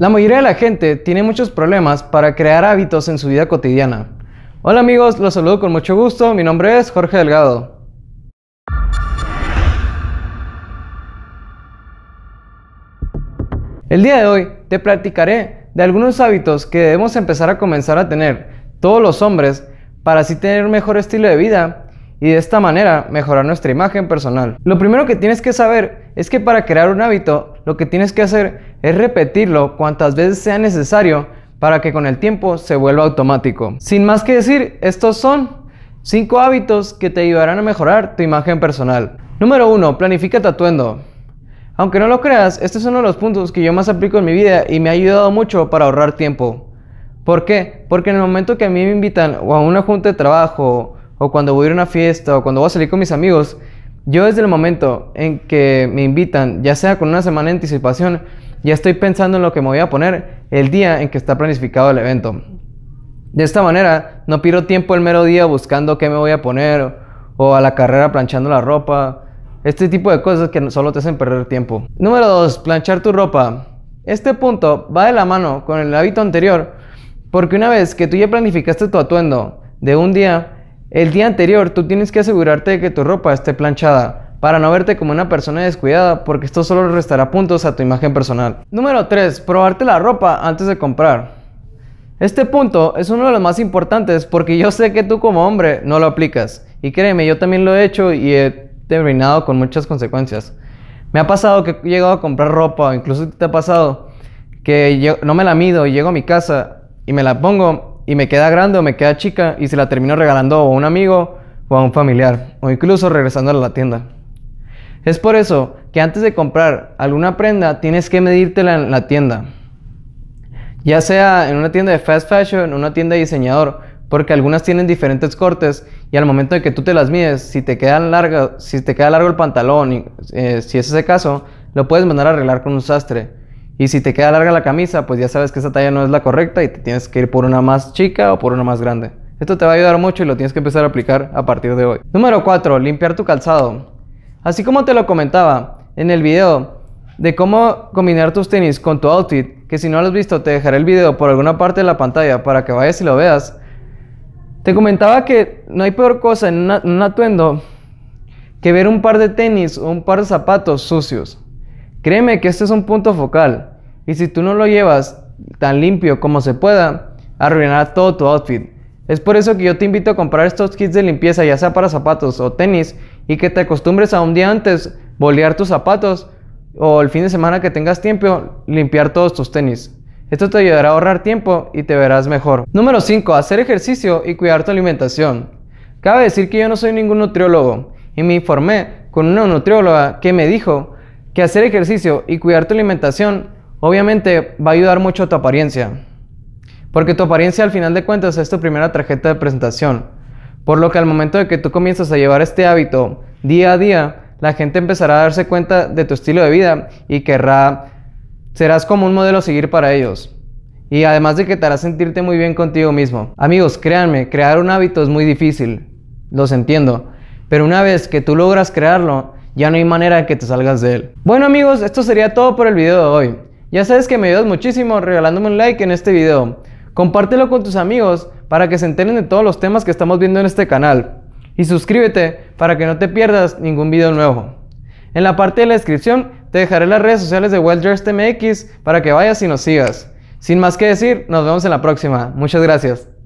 La mayoría de la gente tiene muchos problemas para crear hábitos en su vida cotidiana. Hola amigos, los saludo con mucho gusto, mi nombre es Jorge Delgado. El día de hoy te platicaré de algunos hábitos que debemos empezar a comenzar a tener todos los hombres para así tener un mejor estilo de vida y de esta manera mejorar nuestra imagen personal. Lo primero que tienes que saber es que para crear un hábito lo que tienes que hacer es repetirlo cuantas veces sea necesario para que con el tiempo se vuelva automático. Sin más que decir, estos son 5 hábitos que te ayudarán a mejorar tu imagen personal. Número 1. Planifica tu atuendo. Aunque no lo creas, este es uno de los puntos que yo más aplico en mi vida y me ha ayudado mucho para ahorrar tiempo. ¿Por qué? Porque en el momento que a mí me invitan o a una junta de trabajo o cuando voy a ir a una fiesta o cuando voy a salir con mis amigos, yo desde el momento en que me invitan, ya sea con una semana de anticipación, ya estoy pensando en lo que me voy a poner el día en que está planificado el evento. De esta manera, no pierdo tiempo el mero día buscando qué me voy a poner o a la carrera planchando la ropa. Este tipo de cosas que solo te hacen perder tiempo. Número 2. Planchar tu ropa. Este punto va de la mano con el hábito anterior, porque una vez que tú ya planificaste tu atuendo de un día, el día anterior tú tienes que asegurarte de que tu ropa esté planchada para no verte como una persona descuidada porque esto solo restará puntos a tu imagen personal. Número 3. Probarte la ropa antes de comprar. Este punto es uno de los más importantes porque yo sé que tú como hombre no lo aplicas. Y créeme, yo también lo he hecho y he terminado con muchas consecuencias. Me ha pasado que he llegado a comprar ropa, o incluso te ha pasado que yo no me la mido y llego a mi casa y me la pongo y me queda grande o me queda chica y se la termino regalando a un amigo o a un familiar o incluso regresando a la tienda. Es por eso que antes de comprar alguna prenda tienes que medírtela en la tienda. Ya sea en una tienda de fast fashion, en una tienda de diseñador, porque algunas tienen diferentes cortes y al momento de que tú te las mides, si te quedan si te queda largo el pantalón, eh, si es ese caso, lo puedes mandar a arreglar con un sastre. Y si te queda larga la camisa, pues ya sabes que esa talla no es la correcta y te tienes que ir por una más chica o por una más grande. Esto te va a ayudar mucho y lo tienes que empezar a aplicar a partir de hoy. Número 4. Limpiar tu calzado. Así como te lo comentaba en el video de cómo combinar tus tenis con tu outfit, que si no lo has visto te dejaré el video por alguna parte de la pantalla para que vayas y lo veas, te comentaba que no hay peor cosa en, un atuendo que ver un par de tenis o un par de zapatos sucios. Créeme que este es un punto focal. Y si tú no lo llevas tan limpio como se pueda, arruinará todo tu outfit. Es por eso que yo te invito a comprar estos kits de limpieza, ya sea para zapatos o tenis, y que te acostumbres a un día antes bolear tus zapatos o el fin de semana que tengas tiempo limpiar todos tus tenis. Esto te ayudará a ahorrar tiempo y te verás mejor. Número 5. Hacer ejercicio y cuidar tu alimentación. Cabe decir que yo no soy ningún nutriólogo y me informé con una nutrióloga que me dijo que hacer ejercicio y cuidar tu alimentación Obviamente va a ayudar mucho a tu apariencia, porque tu apariencia al final de cuentas es tu primera tarjeta de presentación, por lo que al momento de que tú comienzas a llevar este hábito día a día, la gente empezará a darse cuenta de tu estilo de vida y querrá, serás como un modelo a seguir para ellos. Y además de que te hará sentirte muy bien contigo mismo. Amigos, créanme, crear un hábito es muy difícil, los entiendo, pero una vez que tú logras crearlo, ya no hay manera de que te salgas de él. Bueno amigos, esto sería todo por el video de hoy. Ya sabes que me ayudas muchísimo regalándome un like en este video. Compártelo con tus amigos para que se enteren de todos los temas que estamos viendo en este canal. Y suscríbete para que no te pierdas ningún video nuevo. En la parte de la descripción te dejaré las redes sociales de TMX para que vayas y nos sigas. Sin más que decir, nos vemos en la próxima. Muchas gracias.